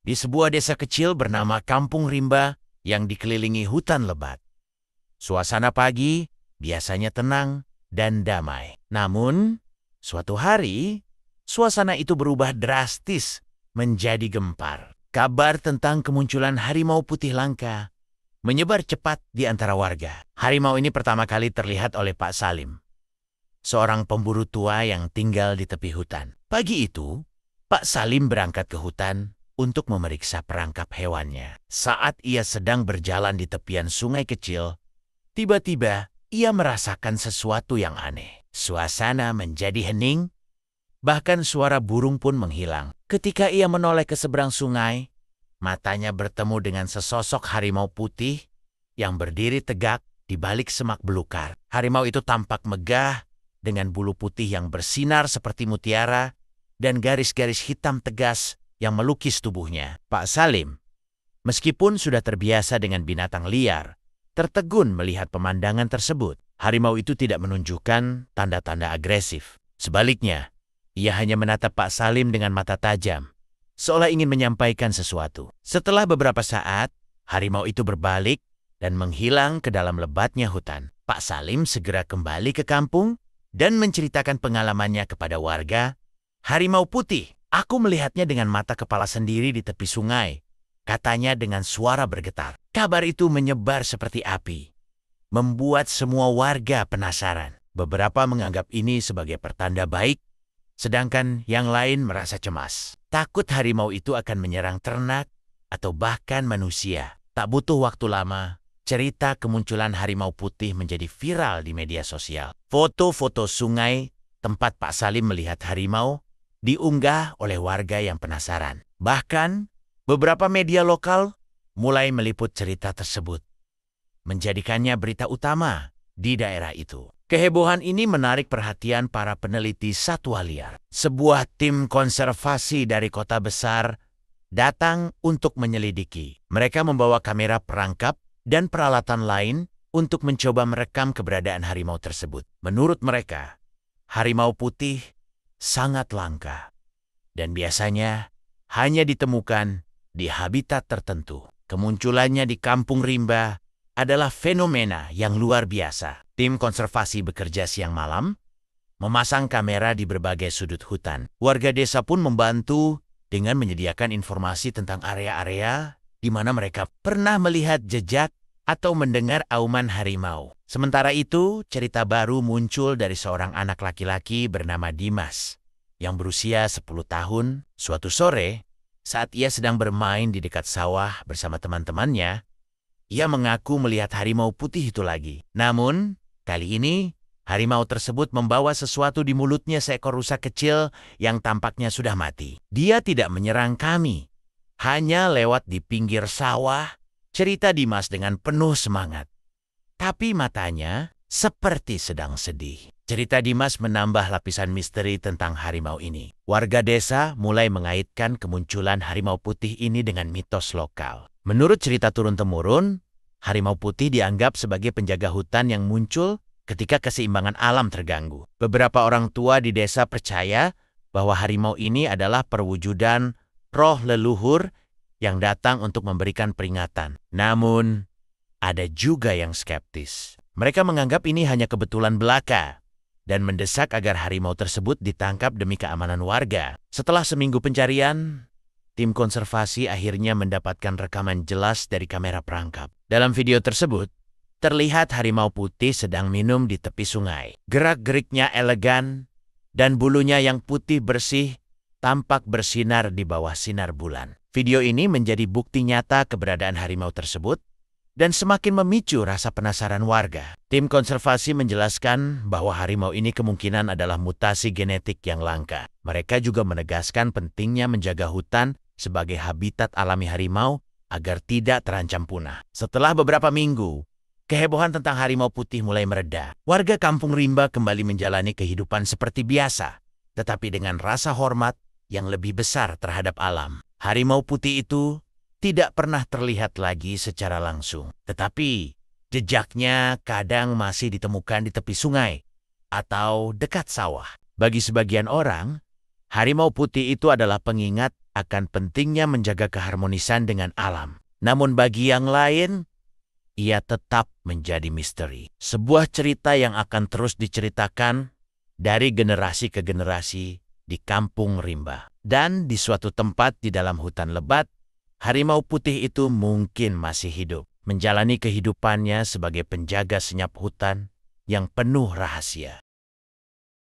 di sebuah desa kecil bernama Kampung Rimba yang dikelilingi hutan lebat. Suasana pagi biasanya tenang dan damai. Namun, suatu hari, suasana itu berubah drastis menjadi gempar. Kabar tentang kemunculan harimau putih langka menyebar cepat di antara warga. Harimau ini pertama kali terlihat oleh Pak Salim, seorang pemburu tua yang tinggal di tepi hutan. Pagi itu, Pak Salim berangkat ke hutan untuk memeriksa perangkap hewannya. Saat ia sedang berjalan di tepian sungai kecil, tiba-tiba ia merasakan sesuatu yang aneh. Suasana menjadi hening, bahkan suara burung pun menghilang. Ketika ia menoleh ke seberang sungai, matanya bertemu dengan sesosok harimau putih yang berdiri tegak di balik semak belukar. Harimau itu tampak megah, dengan bulu putih yang bersinar seperti mutiara dan garis-garis hitam tegas yang melukis tubuhnya, Pak Salim. Meskipun sudah terbiasa dengan binatang liar, tertegun melihat pemandangan tersebut. Harimau itu tidak menunjukkan tanda-tanda agresif. Sebaliknya, ia hanya menatap Pak Salim dengan mata tajam, seolah ingin menyampaikan sesuatu. Setelah beberapa saat, harimau itu berbalik dan menghilang ke dalam lebatnya hutan. Pak Salim segera kembali ke kampung dan menceritakan pengalamannya kepada warga harimau putih. Aku melihatnya dengan mata kepala sendiri di tepi sungai, katanya dengan suara bergetar. Kabar itu menyebar seperti api, membuat semua warga penasaran. Beberapa menganggap ini sebagai pertanda baik, sedangkan yang lain merasa cemas. Takut harimau itu akan menyerang ternak atau bahkan manusia. Tak butuh waktu lama, cerita kemunculan harimau putih menjadi viral di media sosial. Foto-foto sungai, tempat Pak Salim melihat harimau, diunggah oleh warga yang penasaran. Bahkan, beberapa media lokal mulai meliput cerita tersebut, menjadikannya berita utama di daerah itu. Kehebohan ini menarik perhatian para peneliti satwa liar. Sebuah tim konservasi dari kota besar datang untuk menyelidiki. Mereka membawa kamera perangkap dan peralatan lain untuk mencoba merekam keberadaan harimau tersebut. Menurut mereka, harimau putih sangat langka dan biasanya hanya ditemukan di habitat tertentu. Kemunculannya di kampung rimba adalah fenomena yang luar biasa. Tim konservasi bekerja siang malam, memasang kamera di berbagai sudut hutan. Warga desa pun membantu dengan menyediakan informasi tentang area-area di mana mereka pernah melihat jejak atau mendengar auman harimau. Sementara itu, cerita baru muncul dari seorang anak laki-laki bernama Dimas, yang berusia 10 tahun. Suatu sore, saat ia sedang bermain di dekat sawah bersama teman-temannya, ia mengaku melihat harimau putih itu lagi. Namun, kali ini, harimau tersebut membawa sesuatu di mulutnya seekor rusa kecil yang tampaknya sudah mati. Dia tidak menyerang kami, hanya lewat di pinggir sawah, cerita Dimas dengan penuh semangat tapi matanya seperti sedang sedih. Cerita Dimas menambah lapisan misteri tentang harimau ini. Warga desa mulai mengaitkan kemunculan harimau putih ini dengan mitos lokal. Menurut cerita turun-temurun, harimau putih dianggap sebagai penjaga hutan yang muncul ketika keseimbangan alam terganggu. Beberapa orang tua di desa percaya bahwa harimau ini adalah perwujudan roh leluhur yang datang untuk memberikan peringatan. Namun, ada juga yang skeptis. Mereka menganggap ini hanya kebetulan belaka dan mendesak agar harimau tersebut ditangkap demi keamanan warga. Setelah seminggu pencarian, tim konservasi akhirnya mendapatkan rekaman jelas dari kamera perangkap. Dalam video tersebut, terlihat harimau putih sedang minum di tepi sungai. Gerak-geriknya elegan dan bulunya yang putih bersih tampak bersinar di bawah sinar bulan. Video ini menjadi bukti nyata keberadaan harimau tersebut dan semakin memicu rasa penasaran warga. Tim konservasi menjelaskan bahwa harimau ini kemungkinan adalah mutasi genetik yang langka. Mereka juga menegaskan pentingnya menjaga hutan sebagai habitat alami harimau agar tidak terancam punah. Setelah beberapa minggu, kehebohan tentang harimau putih mulai mereda. Warga kampung Rimba kembali menjalani kehidupan seperti biasa, tetapi dengan rasa hormat yang lebih besar terhadap alam. Harimau putih itu tidak pernah terlihat lagi secara langsung. Tetapi, jejaknya kadang masih ditemukan di tepi sungai atau dekat sawah. Bagi sebagian orang, harimau putih itu adalah pengingat akan pentingnya menjaga keharmonisan dengan alam. Namun bagi yang lain, ia tetap menjadi misteri. Sebuah cerita yang akan terus diceritakan dari generasi ke generasi di kampung rimba. Dan di suatu tempat di dalam hutan lebat, harimau putih itu mungkin masih hidup, menjalani kehidupannya sebagai penjaga senyap hutan yang penuh rahasia.